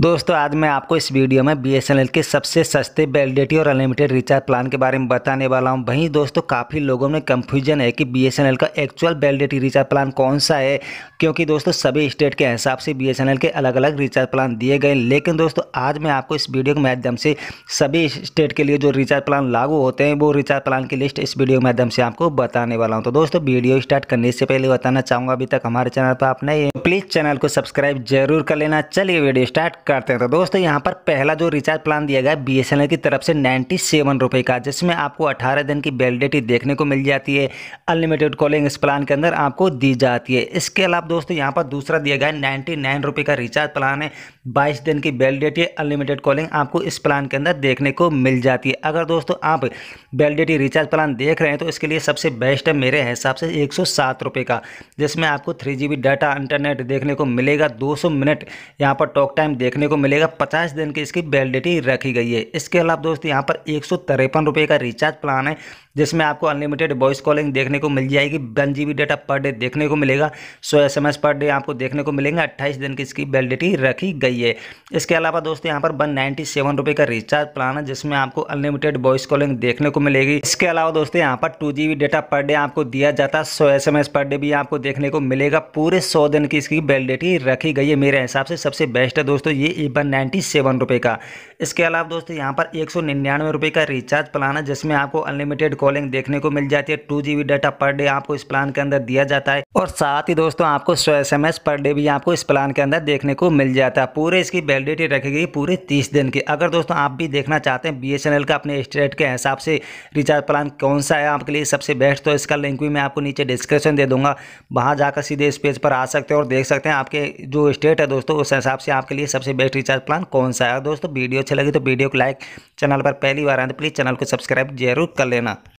दोस्तों आज मैं आपको इस वीडियो में बी के सबसे सस्ते वैलिडिटी और अनलिमिटेड रिचार्ज प्लान के बारे में बताने वाला हूं वहीं दोस्तों काफ़ी लोगों में कंफ्यूजन है कि बी का एक्चुअल वैलिडिटी रिचार्ज प्लान कौन सा है क्योंकि दोस्तों सभी स्टेट के हिसाब से बी के अलग अलग रिचार्ज प्लान दिए गए लेकिन दोस्तों आज मैं आपको इस वीडियो के माध्यम से सभी स्टेट के लिए जो रिचार्ज प्लान लागू होते हैं वो रिचार्ज प्लान की लिस्ट इस वीडियो के माध्यम से आपको बताने वाला हूँ तो दोस्तों वीडियो स्टार्ट करने से पहले बताना चाहूँगा अभी तक हमारे चैनल पर आप नहीं प्लीज़ तो चैनल को सब्सक्राइब जरूर कर लेना चलिए वीडियो स्टार्ट करते हैं तो दोस्तों यहाँ पर पहला जो रिचार्ज प्लान दिया गया है बी की तरफ से नाइन्टी सेवन रुपये का जिसमें आपको अठारह दिन की वैलिडिटी देखने को मिल जाती है अनलिमिटेड कॉलिंग इस प्लान के अंदर आपको दी जाती है इसके अलावा दोस्तों यहाँ पर दूसरा दिया गया है नाइन्टी नाइन रुपये का रिचार्ज प्लान है बाईस दिन की वैलिडिटी अनलिमिटेड कॉलिंग आपको इस प्लान के अंदर देखने को मिल जाती है अगर दोस्तों आप वैलिडिटी रिचार्ज प्लान देख रहे हैं तो इसके लिए सबसे बेस्ट है मेरे हिसाब से एक रुपये का जिसमें आपको थ्री डाटा इंटरनेट देखने को मिलेगा दो मिनट यहाँ पर टॉक टाइम देखने देखने को मिलेगा पचास दिन की इसकी वैलिडिटी रखी गई है इसके अलावा दोस्त यहाँ पर एक सौ का रिचार्ज प्लान है जिसमें आपको अनलिमिटेड वॉइस कॉलिंग देखने को मिल जाएगी one G data per day देखने को मिलेगा सौ एस पर डे आपको देखने को मिलेंगे अट्ठाईस दिन की इसकी वैलिडिटी रखी गई है इसके अलावा दोस्तों यहाँ पर वन नाइन्टी का रिचार्ज प्लान है जिसमें आपको अनलिमिटेड वॉइस कॉलिंग देखने को मिलेगी इसके अलावा दोस्तों यहाँ पर टू डेटा पर डे आपको दिया जाता है सौ एस पर डे भी आपको देखने को मिलेगा पूरे सौ दिन की इसकी वैलिडिटी रखी गई है मेरे हिसाब से सबसे बेस्ट है दोस्तों ये ये वन नाइन्टी सेवन रुपये का इसके अलावा दोस्तों यहाँ पर एक सौ निन्यानवे रुपये का रिचार्ज प्लान है जिसमें आपको अनलिमिटेड कॉलिंग देखने को मिल जाती है two G data per day आपको इस प्लान के अंदर दिया जाता है और साथ ही दोस्तों आपको सौ S M S per day भी आपको इस प्लान के अंदर देखने को मिल जाता है पूरे इसकी वैलिडिटी रखी गई पूरे तीस दिन की अगर दोस्तों आप भी देखना चाहते हैं बी एस एन एल का अपने स्टेट के हिसाब से रिचार्ज प्लान कौन सा है आपके लिए सबसे बेस्ट तो इसका लिंक भी मैं आपको नीचे डिस्क्रिप्शन दे दूंगा वहाँ जाकर सीधे इस पेज पर आ सकते हैं और देख सकते हैं आपके जो स्टेट है दोस्तों उस हिसाब से आपके लिए सबसे बेस्ट रिचार्ज प्लान कौन सा है और दोस्तों वीडियो अच्छी लगी तो वीडियो को लाइक चैनल पर पहली बार आए तो प्लीज़ चैनल को सब्सक्राइब जरूर कर लेना